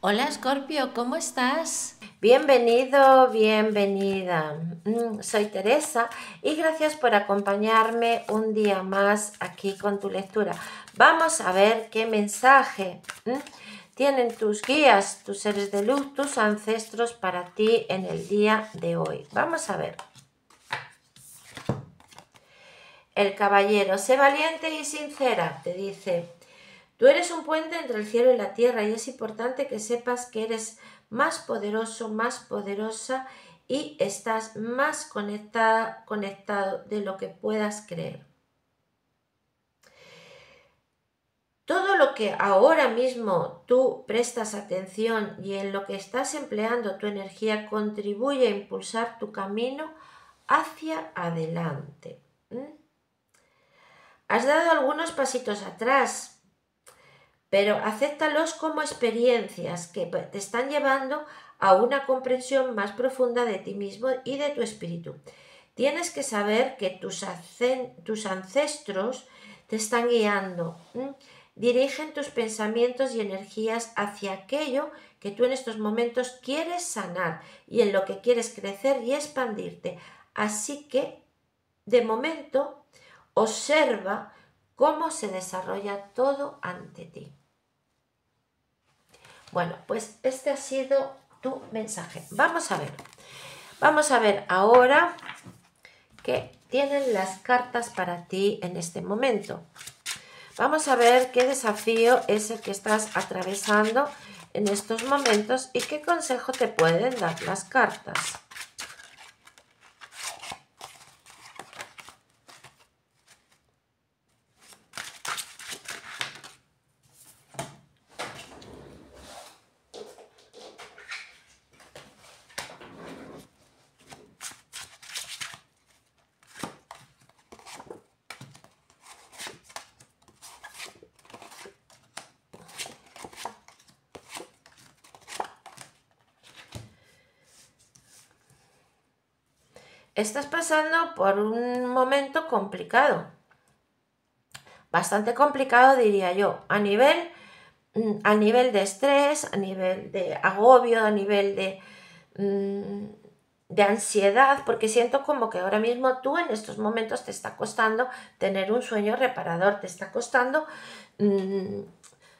Hola Scorpio, ¿cómo estás? Bienvenido, bienvenida. Mm, soy Teresa y gracias por acompañarme un día más aquí con tu lectura. Vamos a ver qué mensaje mm, tienen tus guías, tus seres de luz, tus ancestros para ti en el día de hoy. Vamos a ver. El caballero, sé valiente y sincera, te dice Tú eres un puente entre el cielo y la tierra y es importante que sepas que eres más poderoso, más poderosa y estás más conectada, conectado de lo que puedas creer. Todo lo que ahora mismo tú prestas atención y en lo que estás empleando tu energía contribuye a impulsar tu camino hacia adelante. ¿Mm? Has dado algunos pasitos atrás, pero acéptalos como experiencias que te están llevando a una comprensión más profunda de ti mismo y de tu espíritu. Tienes que saber que tus, tus ancestros te están guiando, dirigen tus pensamientos y energías hacia aquello que tú en estos momentos quieres sanar y en lo que quieres crecer y expandirte. Así que, de momento, observa cómo se desarrolla todo ante ti. Bueno, pues este ha sido tu mensaje. Vamos a ver. Vamos a ver ahora qué tienen las cartas para ti en este momento. Vamos a ver qué desafío es el que estás atravesando en estos momentos y qué consejo te pueden dar las cartas. estás pasando por un momento complicado. Bastante complicado, diría yo, a nivel, mm, a nivel de estrés, a nivel de agobio, a nivel de, mm, de ansiedad, porque siento como que ahora mismo tú en estos momentos te está costando tener un sueño reparador, te está costando, mm,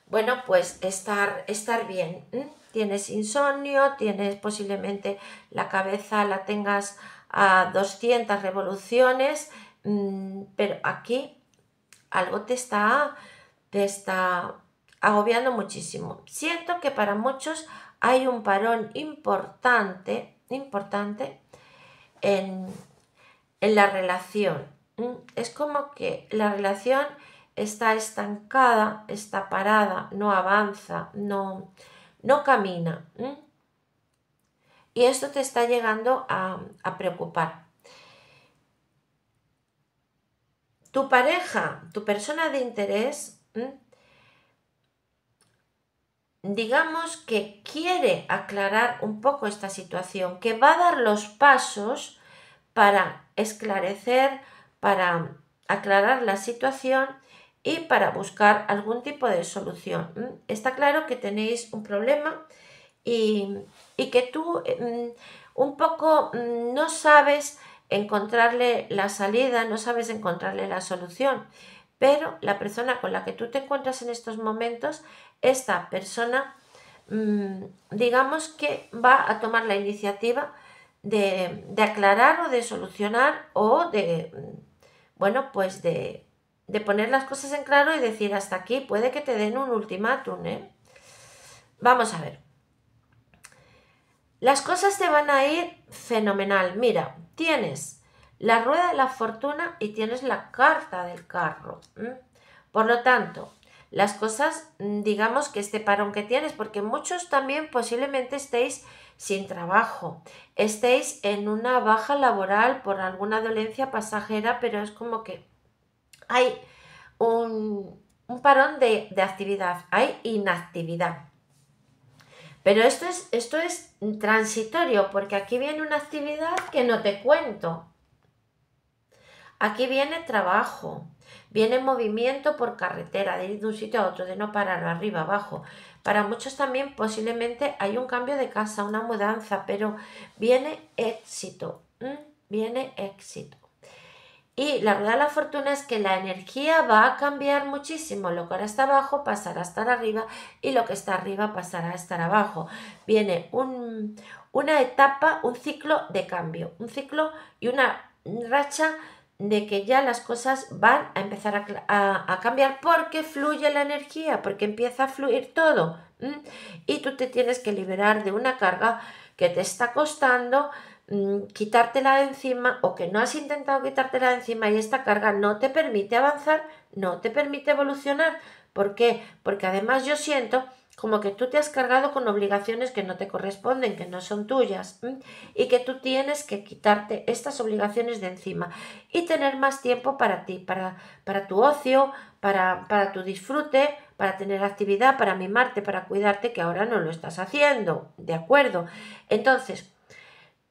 bueno, pues estar, estar bien. Tienes insomnio, tienes posiblemente la cabeza, la tengas a 200 revoluciones, mm, pero aquí algo te está, te está agobiando muchísimo. Siento que para muchos hay un parón importante, importante en, la relación. Mm, es como que la relación está estancada, está parada, no avanza, no, no camina. Mm, y esto te está llegando a, preocupar. Tu pareja, tu persona de interés, digamos que quiere aclarar un poco esta situación, que va a dar los pasos para esclarecer, para aclarar la situación y para buscar algún tipo de solución. Está claro que tenéis un problema y, que tú eh, mm, un poco mm, no sabes encontrarle la salida, no sabes encontrarle la solución, pero la persona con la que tú te encuentras en estos momentos, esta persona, mm, digamos que va a tomar la iniciativa de, aclarar o de solucionar o de, bueno, pues de, poner las cosas en claro y decir hasta aquí, puede que te den un ultimátum, ¿eh? Vamos a ver. Las cosas te van a ir fenomenal. Mira, tienes la rueda de la fortuna y tienes la carta del carro. Por lo tanto, las cosas, mm, digamos que este parón que tienes, porque muchos también posiblemente estéis sin trabajo, estéis en una baja laboral por alguna dolencia pasajera, pero es como que hay un, parón de actividad, hay inactividad. Pero esto es, esto es transitorio, porque aquí viene una actividad que no te cuento. Aquí viene trabajo, viene movimiento por carretera, de ir de un sitio a otro, de no parar arriba, abajo. Para muchos también posiblemente hay un cambio de casa, una mudanza, pero viene éxito, viene éxito. Y la verdad de la fortuna es que la energía va a cambiar muchísimo. Lo que ahora está abajo pasará a estar arriba y lo que está arriba pasará a estar abajo. Viene un, una etapa, un ciclo de cambio, un ciclo y una racha de que ya las cosas van a empezar a, cambiar porque fluye la energía, porque empieza a fluir todo. Y tú te tienes que liberar de una carga que te está costando, Mm, quitártela de encima o que no has intentado quitártela de encima y esta carga no te permite avanzar, no te permite evolucionar. ¿Por qué? Porque además yo siento como que tú te has cargado con obligaciones que no te corresponden, que no son tuyas, y que tú tienes que quitarte estas obligaciones de encima y tener más tiempo para ti, para, para tu ocio, para, para tu disfrute, para tener actividad, para mimarte, para cuidarte, que ahora no lo estás haciendo, ¿de acuerdo? Entonces,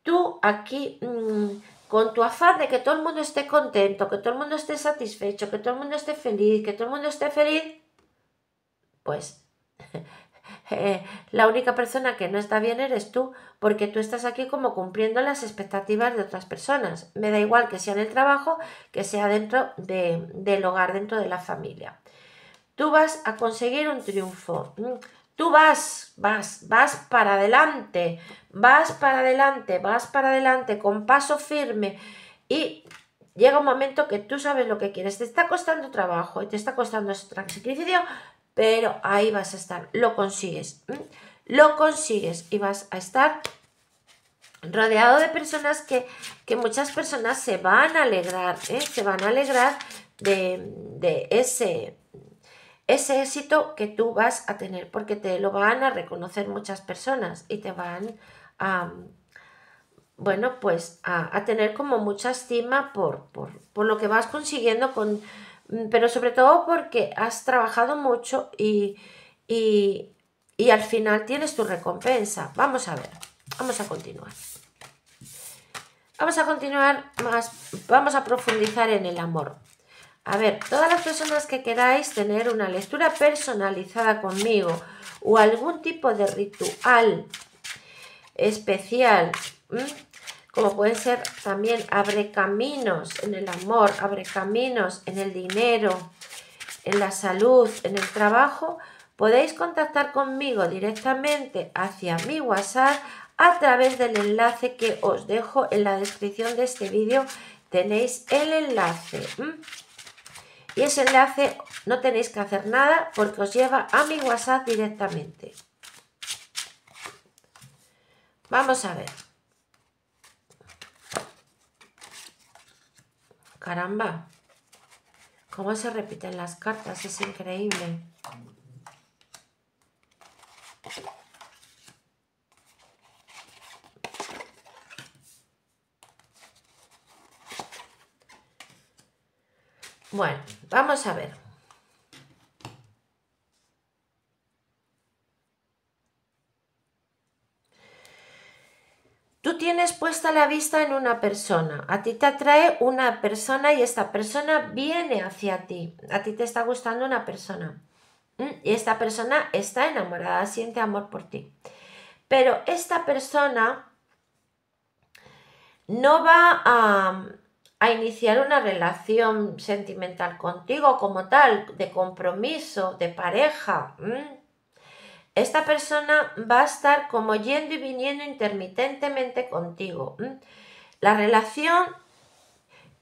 tú aquí mm, con tu afán de que todo el mundo esté contento, que todo el mundo esté satisfecho, que todo el mundo esté feliz, que todo el mundo esté feliz, pues eh, la única persona que no está bien eres tú, porque tú estás aquí como cumpliendo las expectativas de otras personas. Me da igual que sea en el trabajo, que sea dentro del hogar, dentro de la familia. Tú vas a conseguir un triunfo. Mm, Tú vas, vas, vas para adelante, vas para adelante, vas para adelante con paso firme y llega un momento que tú sabes lo que quieres. Te está costando trabajo y te está costando sacrificio, pero ahí vas a estar, lo consigues, lo consigues y vas a estar rodeado de personas que, muchas personas se van a alegrar, ¿eh? se van a alegrar de, de ese ese éxito que tú vas a tener, porque te lo van a reconocer muchas personas y te van a, bueno, pues a, tener como mucha estima por, lo que vas consiguiendo, con, mm, pero sobre todo porque has trabajado mucho y, y al final tienes tu recompensa. Vamos a ver, vamos a continuar. Vamos a continuar más, vamos a profundizar en el amor. A ver, todas las personas que queráis tener una lectura personalizada conmigo o algún tipo de ritual especial, como puede ser también abre caminos en el amor, abre caminos en el dinero, en la salud, en el trabajo, podéis contactar conmigo directamente hacia mi WhatsApp a través del enlace que os dejo en la descripción de este vídeo. Tenéis el enlace. Y ese enlace no tenéis que hacer nada porque os lleva a mi WhatsApp directamente. Vamos a ver. Caramba. Cómo se repiten las cartas, es increíble. Bueno, vamos a ver. Tú tienes puesta la vista en una persona, a ti te atrae una persona y esta persona viene hacia ti, a ti te está gustando una persona mm, y esta persona está enamorada, siente amor por ti. Pero esta persona no va a, a iniciar una relación sentimental contigo como tal, de compromiso, de pareja. Esta persona va a estar como yendo y viniendo intermitentemente contigo. La relación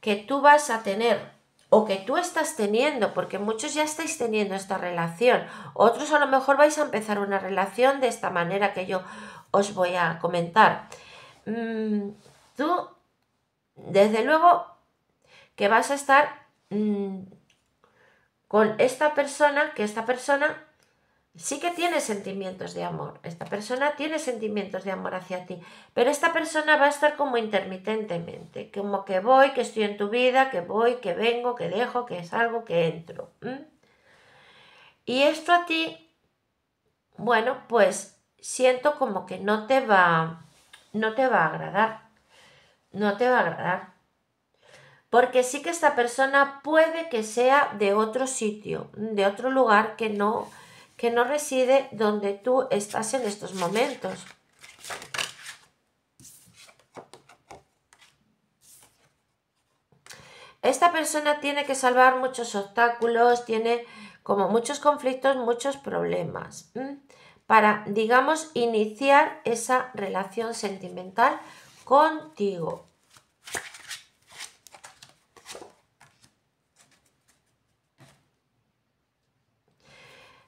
que tú vas a tener o que tú estás teniendo, porque muchos ya estáis teniendo esta relación, otros a lo mejor vais a empezar una relación de esta manera que yo os voy a comentar. Mm, tú desde luego que vas a estar mm, con esta persona, que esta persona sí que tiene sentimientos de amor, esta persona tiene sentimientos de amor hacia ti, pero esta persona va a estar como intermitentemente, como que voy, que estoy en tu vida, que voy, que vengo, que dejo, que salgo, que entro. Y esto a ti, bueno, pues siento como que no te va, no te va a agradar no te va a agradar. Porque sí que esta persona puede que sea de otro sitio, de otro lugar que no, que no reside donde tú estás en estos momentos. Esta persona tiene que salvar muchos obstáculos, tiene como muchos conflictos, muchos problemas, para, digamos, iniciar esa relación sentimental contigo.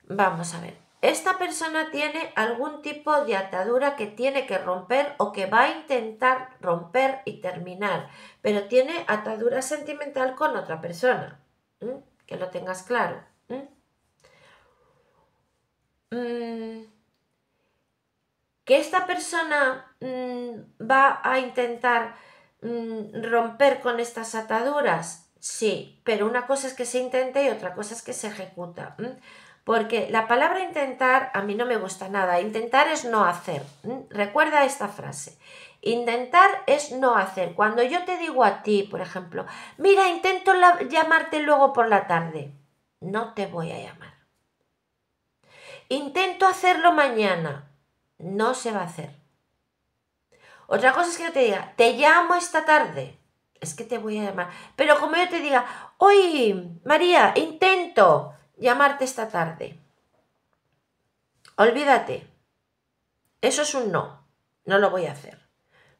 Vamos a ver. Esta persona tiene algún tipo de atadura que tiene que romper o que va a intentar romper y terminar, pero tiene atadura sentimental con otra persona. ¿Mm? Que lo tengas claro. ¿Mm? mm que esta persona mm, va a intentar mm, romper con estas ataduras, sí, pero una cosa es que se intente y otra cosa es que se ejecuta. Porque la palabra intentar a mí no me gusta nada. Intentar es no hacer. Recuerda esta frase. Intentar es no hacer. Cuando yo te digo a ti, por ejemplo, mira, intento llamarte luego por la tarde. No te voy a llamar. Intento hacerlo mañana no se va a hacer. Otra cosa es que yo te diga, te llamo esta tarde. Es que te voy a llamar. Pero como yo te diga, hoy, María, intento llamarte esta tarde. Olvídate. Eso es un no. No lo voy a hacer.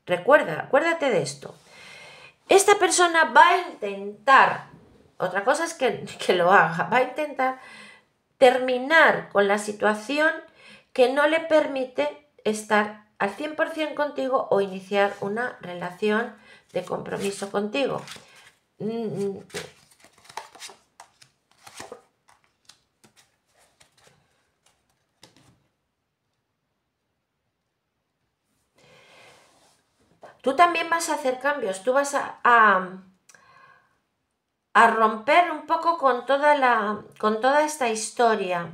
Recuerda, acuérdate de esto. Esta persona va a intentar, otra cosa es que, que lo haga, va a intentar terminar con la situación que no le permite estar al 100% contigo o iniciar una relación de compromiso contigo. Tú también vas a hacer cambios, tú vas a, a, romper un poco con toda, la, con toda esta historia,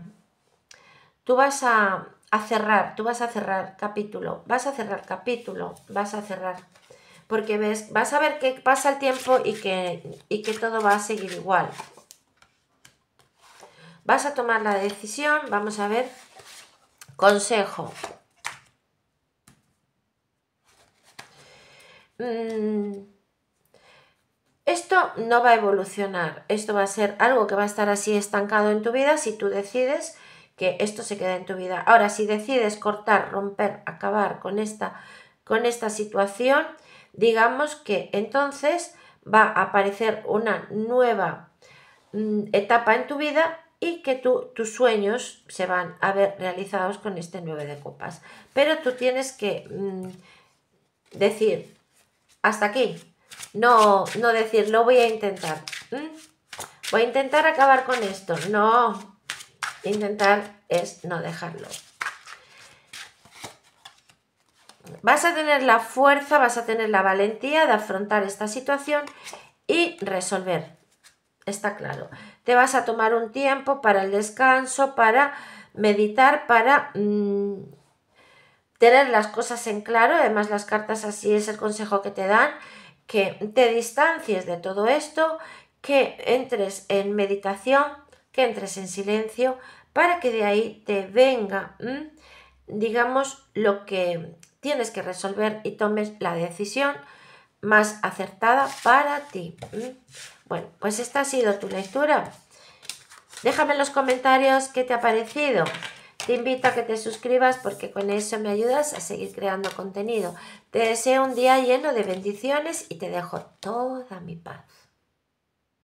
Tú vas a, cerrar, tú vas a cerrar capítulo, vas a cerrar capítulo, vas a cerrar. Porque ves, vas a ver que pasa el tiempo y que, y que todo va a seguir igual. Vas a tomar la decisión, vamos a ver. Consejo. Mm, esto no va a evolucionar, esto va a ser algo que va a estar así estancado en tu vida si tú decides que esto se queda en tu vida. Ahora, si decides cortar, romper, acabar con esta, con esta situación, digamos que entonces va a aparecer una nueva mm, etapa en tu vida y que tus sueños se van a ver realizados con este 9 de copas. Pero tú tienes que mm, decir, hasta aquí, no, no decir, lo voy a intentar. ¿Mm? Voy a intentar acabar con esto. No, intentar es no dejarlo. Vas a tener la fuerza, vas a tener la valentía de afrontar esta situación y resolver. Está claro. Te vas a tomar un tiempo para el descanso, para meditar, para mm, tener las cosas en claro. Además, las cartas así es el consejo que te dan, que te distancies de todo esto, que entres en meditación que entres en silencio para que de ahí te venga, digamos, lo que tienes que resolver y tomes la decisión más acertada para ti. Bueno, pues esta ha sido tu lectura. Déjame en los comentarios qué te ha parecido. Te invito a que te suscribas porque con eso me ayudas a seguir creando contenido. Te deseo un día lleno de bendiciones y te dejo toda mi paz.